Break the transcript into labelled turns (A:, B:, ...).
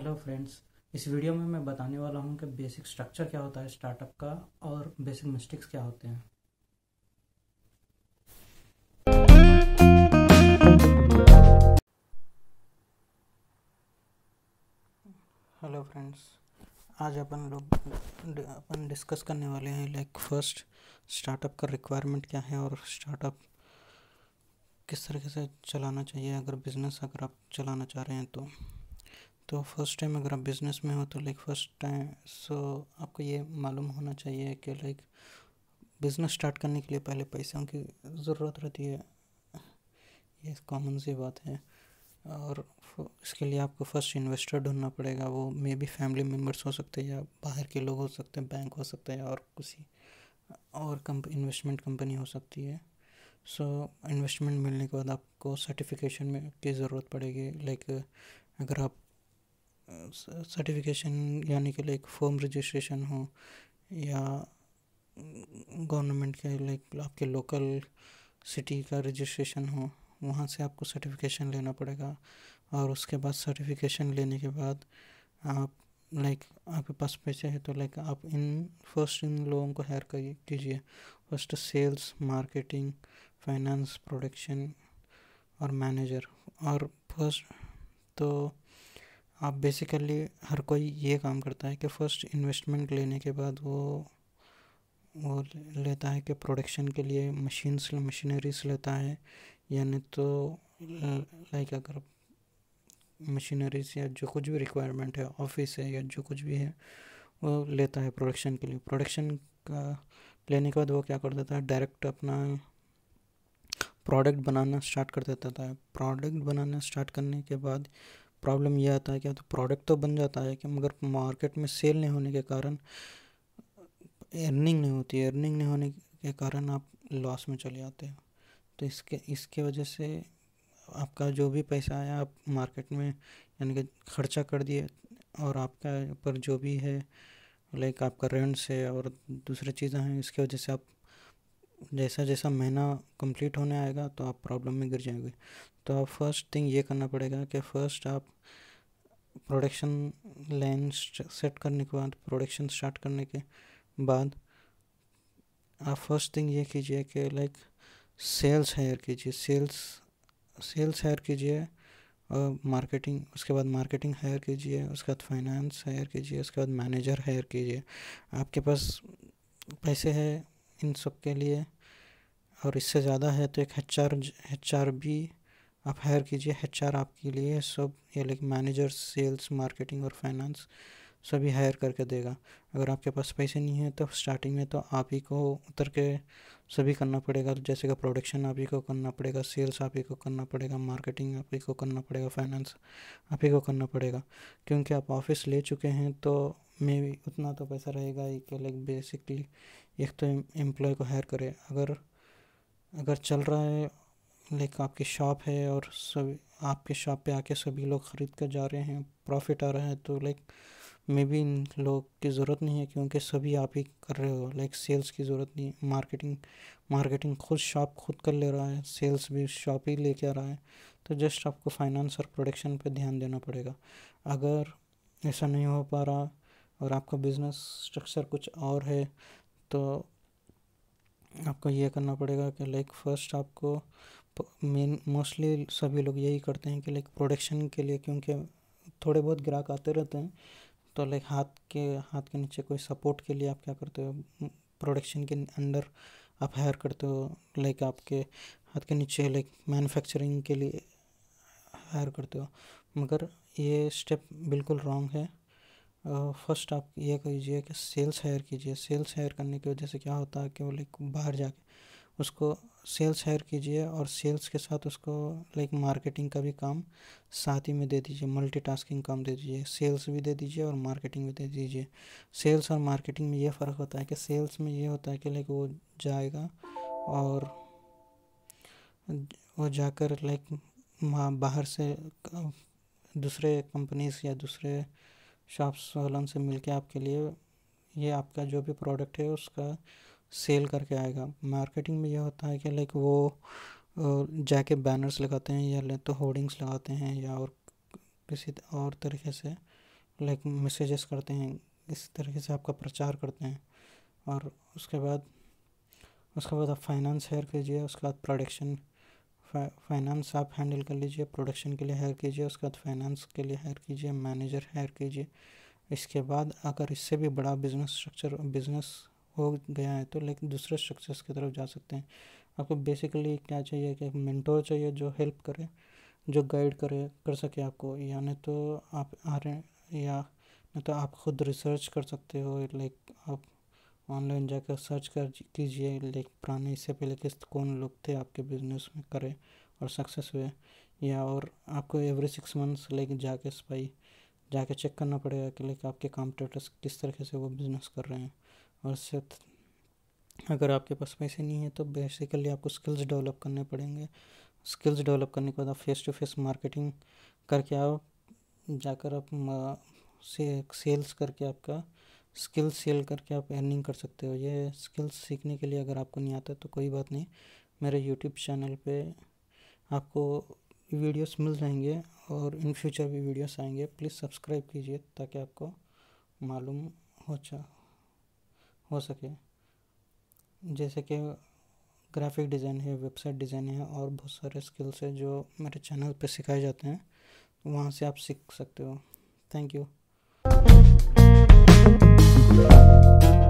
A: Hello friends इस video में मैं बताने वाला हूं कि बेसिक स्ट्रक्चर क्या होता है स्टार्टअप का और बेसिक मिस्टेक्स क्या होते हैं हेलो फ्रेंड्स आज अपन लोग अपन डिस्कस करने वाले हैं लाइक फर्स्ट स्टार्टअप का रिक्वायरमेंट क्या है और स्टार्टअप किस तरीके से चलाना चाहिए अगर बिज़नेस अगर आप चलाना चाह रहे हैं तो तो फर्स्ट टाइम अगर आप बिज़नेस में हो तो लाइक फर्स्ट टाइम सो आपको ये मालूम होना चाहिए कि लाइक बिज़नेस स्टार्ट करने के लिए पहले पैसों की ज़रूरत रहती है ये कॉमन सी बात है और इसके लिए आपको फर्स्ट इन्वेस्टर ढूंढना पड़ेगा वो मे बी फैमिली मेम्बर्स हो सकते हैं या बाहर के लोग हो सकते हैं बैंक हो सकते हैं और किसी और कंप इन्वेस्टमेंट कंपनी हो सकती है सो so, इन्वेस्टमेंट मिलने के बाद आपको सर्टिफिकेशन में की ज़रूरत पड़ेगी लाइक अगर आप सर्टिफिकेशन यानी कि लाइक फॉर्म रजिस्ट्रेशन हो या गवर्नमेंट के लाइक आपके लोकल सिटी का रजिस्ट्रेशन हो वहाँ से आपको सर्टिफिकेशन लेना पड़ेगा और उसके बाद सर्टिफिकेशन लेने के बाद आप लाइक आपके पास पैसे हैं तो लाइक आप इन फर्स्ट इन लोगों को हायर कर कीजिए first sales marketing finance production और मैनेजर और फर्स्ट तो आप बेसिकली हर कोई ये काम करता है कि फ़र्स्ट इन्वेस्टमेंट लेने के बाद वो वो लेता है कि प्रोडक्शन के लिए मशीन्स मशीनरीज लेता है यानी तो लाइक अगर मशीनरीज या जो कुछ भी रिक्वायरमेंट है ऑफिस है या जो कुछ भी है वो लेता है प्रोडक्शन के लिए प्रोडक्शन का लेने के बाद वो क्या कर देता है डायरेक्ट अपना प्रोडक्ट बनाना स्टार्ट कर देता था प्रोडक्ट बनाना स्टार्ट करने के बाद प्रॉब्लम यह आता है कि तो प्रोडक्ट तो बन जाता है कि मगर मार्केट में सेल नहीं होने के कारण अर्निंग नहीं होती है अर्निंग नहीं होने के कारण आप लॉस में चले जाते हो तो इसके इसके वजह से आपका जो भी पैसा आया आप मार्केट में यानी कि खर्चा कर दिए और आपका पर जो भी है लाइक आपका रेंट्स है और दूसरी चीज़ें हैं इसके वजह से आप जैसा जैसा महीना कंप्लीट होने आएगा तो आप प्रॉब्लम में गिर जाएंगे तो आप फर्स्ट थिंग ये करना पड़ेगा कि फर्स्ट आप प्रोडक्शन लाइन सेट करने के बाद प्रोडक्शन स्टार्ट करने के बाद आप फर्स्ट थिंग ये कीजिए कि लाइक सेल्स हायर कीजिए सेल्स सेल्स हायर कीजिए और मार्केटिंग उसके बाद मार्केटिंग हायर कीजिए उसके बाद फाइनेंस हायर कीजिए उसके बाद मैनेजर हायर कीजिए आपके पास पैसे है इन सब के लिए और इससे ज़्यादा है तो एक एच आर एच आर भी आप हायर कीजिए एच आर आपके लिए सब ये लाइक मैनेजर सेल्स मार्केटिंग और फाइनेंस सभी हायर करके देगा अगर आपके पास पैसे नहीं है तो स्टार्टिंग में तो आप ही को उतर के सभी करना पड़ेगा जैसे कि प्रोडक्शन आप ही को करना पड़ेगा सेल्स आप ही को करना पड़ेगा मार्केटिंग आप ही को करना पड़ेगा फाइनेंस आप ही को करना पड़ेगा क्योंकि आप ऑफिस ले चुके हैं तो में भी उतना तो पैसा रहेगा ही कि लाइक बेसिकली एक तो एम्प्लॉय को हायर करे अगर अगर चल रहा है लाइक आपकी शॉप है और सभी आपके शॉप पे आके सभी लोग ख़रीद कर जा रहे हैं प्रॉफिट आ रहा है तो लाइक मे भी इन लोग की ज़रूरत नहीं है क्योंकि सभी आप ही कर रहे हो लाइक सेल्स की ज़रूरत नहीं मार्केटिंग मार्केटिंग खुद शॉप खुद कर ले रहा है सेल्स भी शॉप ही लेके आ रहा है तो जस्ट आपको फाइनेंस और प्रोडक्शन पे ध्यान देना पड़ेगा अगर ऐसा नहीं हो पा रहा और आपका बिज़नेस स्ट्रक्चर कुछ और है तो आपको ये करना पड़ेगा कि लाइक फर्स्ट आपको मेन मोस्टली सभी लोग यही करते हैं कि लाइक प्रोडक्शन के लिए क्योंकि थोड़े बहुत ग्राहक आते रहते हैं तो लाइक हाथ के हाथ के नीचे कोई सपोर्ट के लिए आप क्या करते हो प्रोडक्शन के अंडर आप हायर करते हो लाइक आपके हाथ के नीचे लाइक मैन्युफैक्चरिंग के लिए हायर करते हो मगर ये स्टेप बिल्कुल रॉन्ग है फर्स्ट आप ये कीजिए कि सेल्स हायर कीजिए सेल्स हायर करने की वजह से क्या होता है कि वो लाइक बाहर जाके उसको सेल्स हायर कीजिए और सेल्स के साथ उसको लाइक मार्केटिंग का भी काम साथ ही में दे दीजिए मल्टीटास्किंग काम दे दीजिए सेल्स भी दे दीजिए और मार्केटिंग भी दे दीजिए सेल्स और मार्केटिंग में ये फ़र्क होता है कि सेल्स में ये होता है कि लाइक वो जाएगा और वो जाकर लाइक बाहर से दूसरे कंपनीज या दूसरे शॉप वालों से के आपके लिए ये आपका जो भी प्रोडक्ट है उसका सेल करके आएगा मार्केटिंग में यह होता है कि लाइक वो जाके बैनर्स लगाते हैं या तो होर्डिंग्स लगाते हैं या और किसी और तरीके से लाइक मैसेजेस करते हैं इस तरीके से आपका प्रचार करते हैं और उसके बाद उसके बाद आप फाइनेंस हेयर कीजिए उसके बाद प्रोडक्शन फाइनेंस आप हैंडल कर लीजिए प्रोडक्शन के लिए हायर कीजिए उसके बाद फाइनेंस के लिए हायर कीजिए मैनेजर हायर कीजिए इसके बाद अगर इससे भी बड़ा बिजनेस स्ट्रक्चर बिजनेस हो गया है तो लेकिन दूसरे स्ट्रक्चर्स की तरफ जा सकते हैं आपको बेसिकली क्या चाहिए कि मेंटोर चाहिए जो हेल्प करे जो गाइड करे कर सके आपको नहीं तो आप आ रहे या नहीं तो आप खुद रिसर्च कर सकते हो लाइक आप ऑनलाइन जाकर सर्च कर कीजिए लेकिन पुराने इससे पहले किस कौन लोग थे आपके बिजनेस में करें और सक्सेस हुए या और आपको एवरी सिक्स मंथ्स लेकिन जाके स्पाई जाके चेक करना पड़ेगा कि लेकिन आपके कॉम्पिटिटर्स किस तरीके से वो बिज़नेस कर रहे हैं और इससे अगर आपके पास पैसे नहीं है तो बेसिकली आपको स्किल्स डेवलप करने पड़ेंगे स्किल्स डेवलप करने के बाद आप फेस टू फेस मार्केटिंग करके आप जाकर आप से सेल्स करके आपका स्किल्स सेल करके आप अर्निंग कर सकते हो ये स्किल्स सीखने के लिए अगर आपको नहीं आता तो कोई बात नहीं मेरे यूट्यूब चैनल पे आपको वीडियोस मिल जाएंगे और इन फ्यूचर भी वीडियोस आएंगे प्लीज़ सब्सक्राइब कीजिए ताकि आपको मालूम हो चा हो सके जैसे कि ग्राफिक डिज़ाइन है वेबसाइट डिज़ाइन है और बहुत सारे स्किल्स है जो मेरे चैनल पे सिखाए जाते हैं वहाँ से आप सीख सकते हो थैंक यू Thank you.